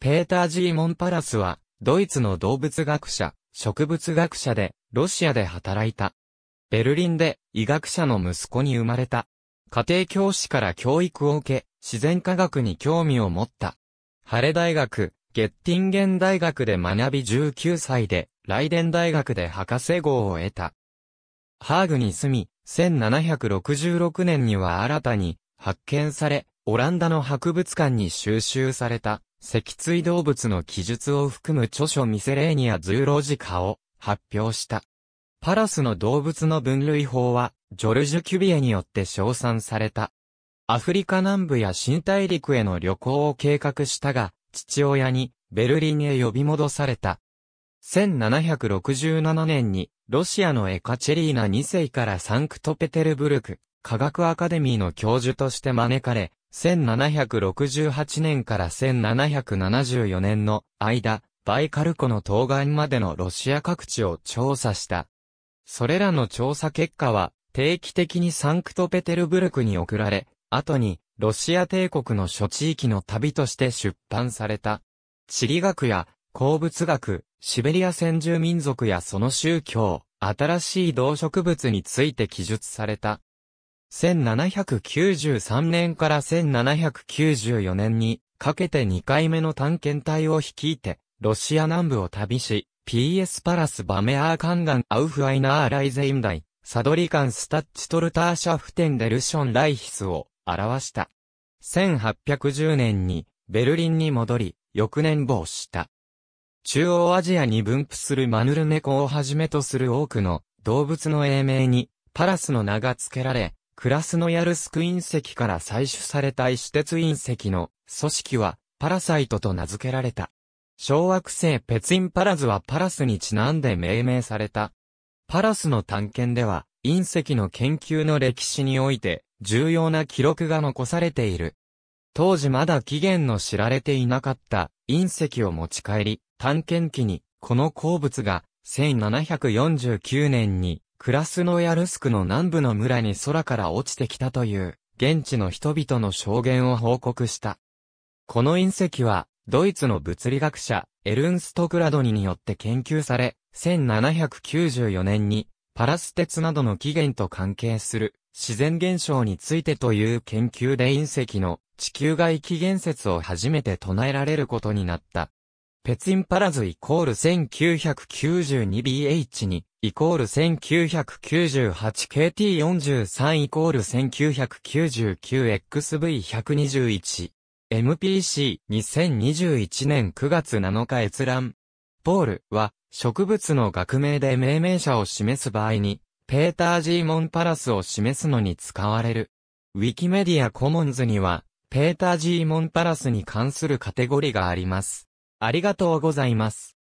ペーター・ジーモン・パラスは、ドイツの動物学者、植物学者で、ロシアで働いた。ベルリンで、医学者の息子に生まれた。家庭教師から教育を受け、自然科学に興味を持った。ハレ大学、ゲッティンゲン大学で学び19歳で、ライデン大学で博士号を得た。ハーグに住み、1766年には新たに発見され、オランダの博物館に収集された。脊椎動物の記述を含む著書ミセレーニア・ズーロジカを発表した。パラスの動物の分類法は、ジョルジュ・キュビエによって称賛された。アフリカ南部や新大陸への旅行を計画したが、父親にベルリンへ呼び戻された。1767年に、ロシアのエカチェリーナ2世からサンクトペテルブルク、科学アカデミーの教授として招かれ、1768年から1774年の間、バイカル湖の東岸までのロシア各地を調査した。それらの調査結果は、定期的にサンクトペテルブルクに送られ、後に、ロシア帝国の諸地域の旅として出版された。地理学や鉱物学、シベリア先住民族やその宗教、新しい動植物について記述された。1793年から1794年にかけて2回目の探検隊を率いて、ロシア南部を旅し、PS パラスバメアーカンガンアウフアイナーライゼインダイ、サドリカンスタッチトルターシャフテンデルションライヒスを表した。1810年にベルリンに戻り、翌年亡した。中央アジアに分布するマヌルネコをはじめとする多くの動物の英名にパラスの名が付けられ、クラスノヤルスク隕石から採取された石鉄隕石の組織はパラサイトと名付けられた。小惑星ペツインパラズはパラスにちなんで命名された。パラスの探検では隕石の研究の歴史において重要な記録が残されている。当時まだ起源の知られていなかった隕石を持ち帰り、探検機にこの鉱物が1749年にクラスノヤルスクの南部の村に空から落ちてきたという、現地の人々の証言を報告した。この隕石は、ドイツの物理学者、エルンストクラドニによって研究され、1794年に、パラス鉄などの起源と関係する、自然現象についてという研究で隕石の地球外起源説を初めて唱えられることになった。ペツインパラズイコール 1992BH にイコール 1998KT43 イコール 1999XV121 MPC 2021年9月7日閲覧ポールは植物の学名で命名者を示す場合にペーター・ジーモン・パラスを示すのに使われるウィキメディアコモンズにはペーター・ジーモン・パラスに関するカテゴリがありますありがとうございます